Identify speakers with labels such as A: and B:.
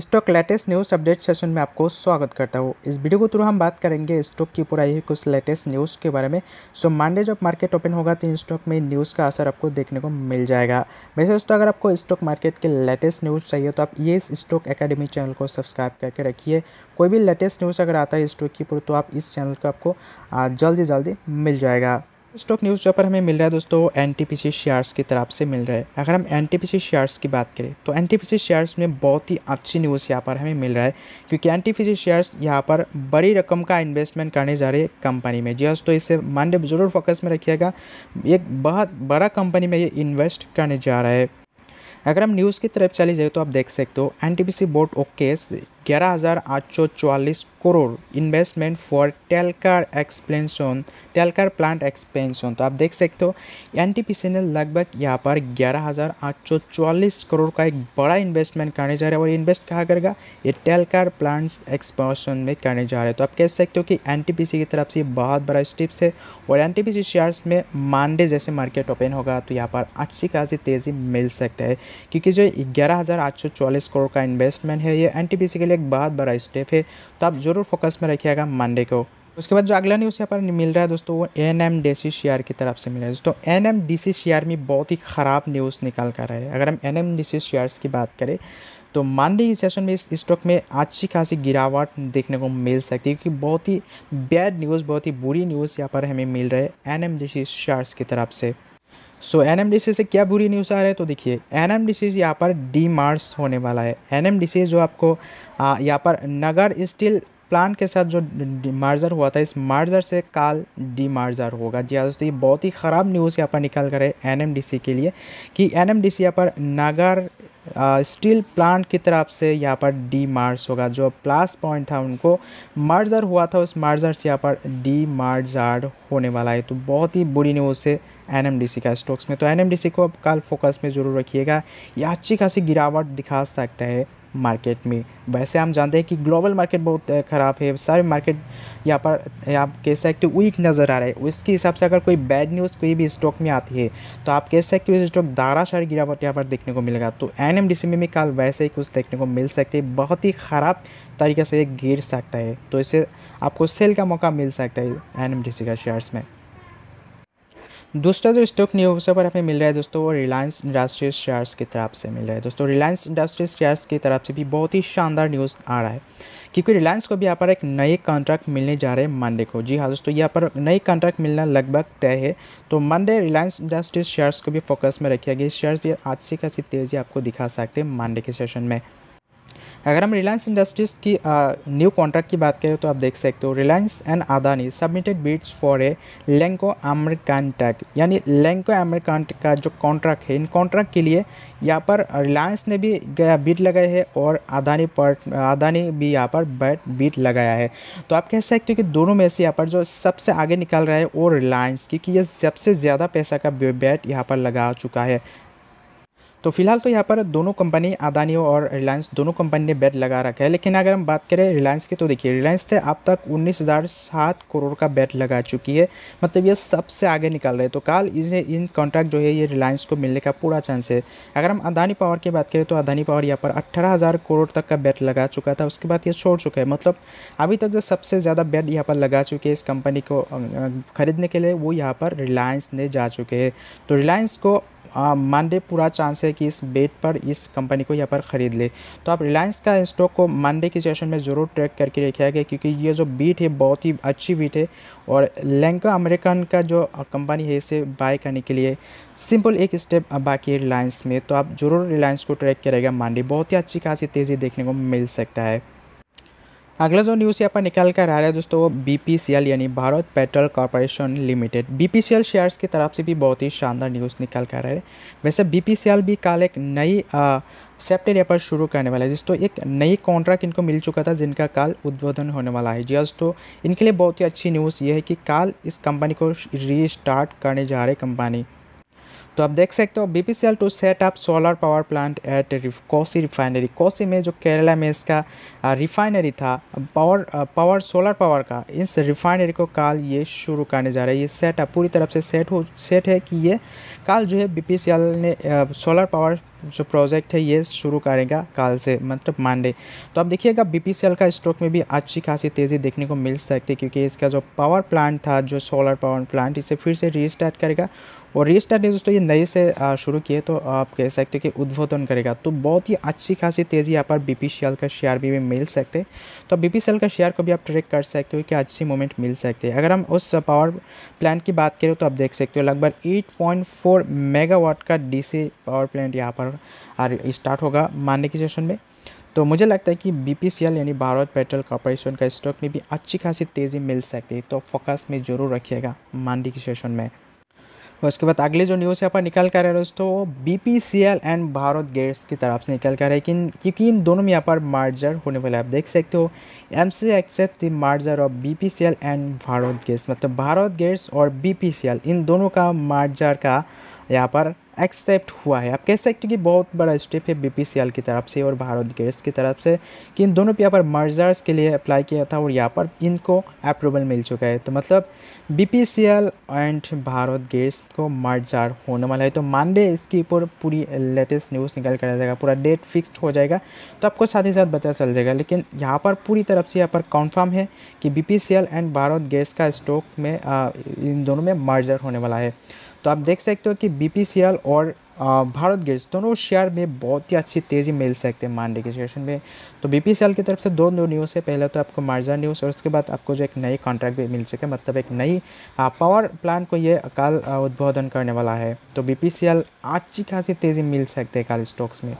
A: stock latest news update session में आपको स्वागत करता हूँ इस वीडियो के थ्रू हम बात करेंगे स्टॉक की पूरा ही कुछ लेटेस्ट न्यूज़ के बारे में सो मंडे जब मार्केट ओपन होगा तो इन स्टॉक में न्यूज़ का असर आपको देखने को मिल जाएगा वैसे दोस्तों अगर आपको स्टॉक मार्केट के लेटेस्ट न्यूज़ चाहिए तो आप ये स्टॉक अकेडमी चैनल को सब्सक्राइब करके रखिए कोई भी लेटेस्ट न्यूज़ अगर आता है स्टॉक की पूरा तो आप इस चैनल को आपको जल्दी जल्दी मिल जाएगा स्टॉक न्यूज़ पेपर हमें मिल रहा है दोस्तों एन टी शेयर्स की तरफ से मिल रहा है अगर हम एन टी शेयर्स की बात करें तो एन टी शेयर्स में बहुत ही अच्छी न्यूज़ यहाँ पर हमें मिल रहा है क्योंकि एन टी शेयर्स यहाँ पर बड़ी रकम का इन्वेस्टमेंट करने जा रही है कंपनी में जी हाँ दोस्तों तो इसे माइंड जरूर फोकस में रखिएगा एक बहुत बड़ा कंपनी में ये इन्वेस्ट करने जा रहा है अगर हम न्यूज़ की तरफ चले जाए तो आप देख सकते हो एन टी बोर्ड ओके ग्यारह हज़ार आठ सौ crore investment for Telcar expansion Telcar plant expansion तो आप देख सकते हो एन टी ने लगभग यहाँ पर ग्यारह हज़ार आठ सौ चौवालीस करोड़ का एक बड़ा इन्वेस्टमेंट करने जा रहा है और इन्वेस्ट कहाँ करेगा ये टेलकार प्लांट्स एक्सपेंशन में करने जा रहे हैं तो आप कह सकते हो कि एन की तरफ से बहुत बड़ा स्टेप्स है और एन शेयर्स में मानडे जैसे मार्केट ओपन होगा तो यहाँ पर अच्छी खासी तेज़ी मिल सकता है क्योंकि जो ग्यारह हज़ार आठ सौ चौवालीस करोड़ का इन्वेस्टमेंट है ये एन के लिए एक बहुत बड़ा स्टेप है तो आप ज़रूर फोकस में रखिएगा मंडे को उसके बाद जो अगला न्यूज़ यहाँ पर मिल रहा है दोस्तों वो एन एम शेयर की तरफ से रहा है दोस्तों एन एम में बहुत ही ख़राब न्यूज़ निकल कर रहा है अगर हम एन एम की बात करें तो मंडे के सेशन में इस स्टॉक में अच्छी खासी गिरावट देखने को मिल सकती है क्योंकि बहुत ही बैड न्यूज़ बहुत ही बुरी न्यूज़ यहाँ पर हमें मिल रहा है एन एम डी सी की तरफ से so N M D C से क्या बुरी न्यूज़ आ रही है तो देखिए एन एम डी सी यहाँ पर डी मार्स होने वाला है एन एम डी सी जो आपको यहाँ पर नगर स्टील प्लान के साथ जो मार्जर हुआ था इस मार्जर से काल डी मार्जर होगा जी हाँ, दोस्तों ये बहुत ही ख़राब न्यूज़ यहाँ पर निकल कर है एन के लिए कि एन एम यहाँ पर नागर स्टील प्लांट की तरफ से यहाँ पर डी मार्स होगा जो प्लस पॉइंट था उनको मार्जर हुआ था उस मार्जर से यहाँ पर डी मार्जार होने वाला है तो बहुत ही बुरी न्यूज़ है एन का स्टॉक्स में तो एन को अब कल फोकस में ज़रूर रखिएगा ये अच्छी खासी गिरावट दिखा सकता है मार्केट में वैसे हम जानते हैं कि ग्लोबल मार्केट बहुत ख़राब है सारे मार्केट यहाँ पर आप कह सकते हो वीक नज़र आ रहा है उसके हिसाब से अगर कोई बैड न्यूज़ कोई भी स्टॉक में आती है तो आप कह सकते हो स्टॉक धाराशार गिरावट यहाँ पर देखने को मिलेगा तो एन एम में कल वैसे ही कुछ देखने को मिल सकती है बहुत ही ख़राब तरीके से ये गिर सकता है तो इससे आपको सेल का मौका मिल सकता है एन एम का शेयर्स में दूसरा जो स्टॉक न्यूज़ पर हमें मिल रहा है दोस्तों वो रिलायंस इंडस्ट्रीज शेयर्स की तरफ से मिल रहा है दोस्तों रिलायंस इंडस्ट्रीज शेयर्स की तरफ से भी बहुत ही शानदार न्यूज़ आ रहा है क्योंकि रिलायंस को भी यहाँ पर एक नए कॉन्ट्रैक्ट मिलने जा रहे हैं मंडे को जी हाँ दोस्तों यहाँ पर नए कॉन्ट्रैक्ट मिलना लगभग तय है तो मंडे रिलायंस इंडस्ट्रीज शेयर्स को भी फोकस में रखिएगा शेयर्स भी आज से खासी तेज़ी आपको दिखा सकते हैं मंडे के सेशन में अगर हम रिलायंस इंडस्ट्रीज़ की न्यू कॉन्ट्रैक्ट की बात करें तो आप देख सकते हो Reliance and Adani submitted bids for a Lanco Amar contract यानी लेंको आमर का जो कॉन्ट्रैक्ट है इन कॉन्ट्रैक्ट के लिए यहाँ पर रिलायंस ने भी बिड लगाए है और अदानी पर अदानी भी यहाँ पर बैट बिड लगाया है तो आप कह सकते हो कि दोनों में से यहाँ पर जो सबसे आगे निकल रहा है वो रिलायंस क्योंकि ये सबसे ज़्यादा पैसा का बैट यहाँ पर लगा चुका है तो फिलहाल तो यहाँ पर दोनों कंपनी अदानी और रिलायंस दोनों कंपनी ने बेड लगा रखा है लेकिन अगर हम बात करें रिलायंस की तो देखिए रिलायंस ने अब तक उन्नीस करोड़ का बेड लगा चुकी है मतलब ये सबसे आगे निकल रहे तो कल इसे इन कॉन्ट्रैक्ट जो है ये रिलायंस को मिलने का पूरा चांस है अगर हम अदानी पावर की बात करें तो अदानी पावर यहाँ पर अट्ठारह करोड़ तक का बेड लगा चुका था उसके बाद ये छोड़ चुका है मतलब अभी तक जो सबसे ज़्यादा बेड यहाँ पर लगा चुके हैं इस कंपनी को खरीदने के लिए वो यहाँ पर रिलायंस ने जा चुके हैं तो रिलायंस को मंडे पूरा चांस है कि इस बेट पर इस कंपनी को यहाँ पर ख़रीद ले तो आप रिलायंस का स्टॉक को मंडे की सेशन में ज़रूर ट्रैक करके रखा गया क्योंकि ये जो बीट है बहुत ही अच्छी बीट है और लैंका अमेरिकन का जो कंपनी है इसे बाय करने के लिए सिंपल एक स्टेप बाकी है रिलायंस में तो आप ज़रूर रिलायंस को ट्रैक करेगा मंडे बहुत ही अच्छी खासी तेज़ी देखने को मिल सकता है अगला जो न्यूज़ यहाँ पर निकल कर आ रहा है दोस्तों वो बी यानी Bharat Petrol Corporation Limited B shares की तरफ से भी बहुत ही शानदार न्यूज़ निकल कर आ रहा है वैसे बी भी कल एक नई सेप्टर यहाँ पर शुरू करने वाला है जिस तो एक नई कॉन्ट्रैक्ट इनको मिल चुका था जिनका कल उद्बोधन होने वाला है जी तो इनके लिए बहुत ही अच्छी न्यूज़ ये है कि काल इस कंपनी को रीस्टार्ट करने जा रही कंपनी तो आप देख सकते हो B P C L to set up solar power plant at Kochi refinery Kochi में जो केरला में इसका रिफाइनरी था पावर पावर सोलर पावर का इस रिफाइनरी को कल ये शुरू करने जा रहा है ये सेटअप पूरी तरफ से सेट हो सेट है कि ये कल जो है बी पी सी एल ने सोलर पावर जो प्रोजेक्ट है ये शुरू करेगा कल से मतलब मंडे तो आप देखिएगा बी का स्टॉक में भी अच्छी खासी तेज़ी देखने को मिल सकती है क्योंकि इसका जो पावर प्लांट था जो सोलर पावर प्लांट इसे फिर से रीस्टार्ट करेगा और रीस्टार्ट ने दोस्तों ये नए से शुरू किए तो आप कह सकते हो कि उद्बोधन करेगा तो बहुत ही अच्छी खासी तेज़ी यहाँ पर बी का शेयर भी, भी मिल सकते तो बी का शेयर को भी आप ट्रेक कर सकते हो कि अच्छी मोमेंट मिल सकती है अगर हम उस पावर प्लांट की बात करें तो आप देख सकते हो लगभग एट मेगावाट का डी पावर प्लांट यहाँ पर और आर स्टार्ट होगा मानने की सेशन में तो मुझे लगता है कि बीपीसीएल यानी भारत पेट्रोल कॉरपोरेशन का स्टॉक में भी अच्छी खासी तेज़ी मिल सकती है तो फोकस में ज़रूर रखिएगा मानडी की सेशन में उसके बाद अगले जो न्यूज़ यहाँ पर निकल कर रहे हैं दोस्तों वो B P C L and Bharat Gas की तरफ से निकल कर रहे हैं क्योंकि इन दोनों में यहाँ पर मार्जर होने वाला है आप देख सकते हो M C except the merger of B P C L and Bharat Gas मतलब भारत गेट्स और बी पी सी एल इन दोनों का मार्जर का यहाँ पर एक्सेप्ट हुआ है आप कह सकते हो कि बहुत बड़ा स्टेप है बी की तरफ से और भारत गैस की तरफ से कि इन दोनों पे यहाँ पर मर्जर्स के लिए अप्लाई किया था और यहाँ पर इनको अप्रूवल मिल चुका है तो मतलब बी एंड भारत गैस को मर्जर होने वाला है तो मानडे इसके ऊपर पूरी लेटेस्ट न्यूज़ निकल कर आ जाएगा पूरा डेट फिक्स हो जाएगा तो आपको साथ ही साथ पता चल जाएगा लेकिन यहाँ पर पूरी तरफ से यहाँ पर कन्फर्म है कि बी एंड भारत गैस का स्टॉक में आ, इन दोनों में मर्जर होने वाला है तो आप देख सकते हो कि बी और भारत गैस दोनों शेयर में बहुत ही अच्छी तेज़ी मिल सकते हैं मंडे के सेशन में तो बी की तरफ से दो न्यूज़ है पहले तो आपको मार्जा न्यूज़ और उसके बाद आपको जो एक नई कॉन्ट्रैक्ट भी मिल चुके हैं मतलब एक नई पावर प्लांट को ये कल उद्बोधन करने वाला है तो बी अच्छी खासी तेज़ी मिल सकती है कल स्टॉक्स में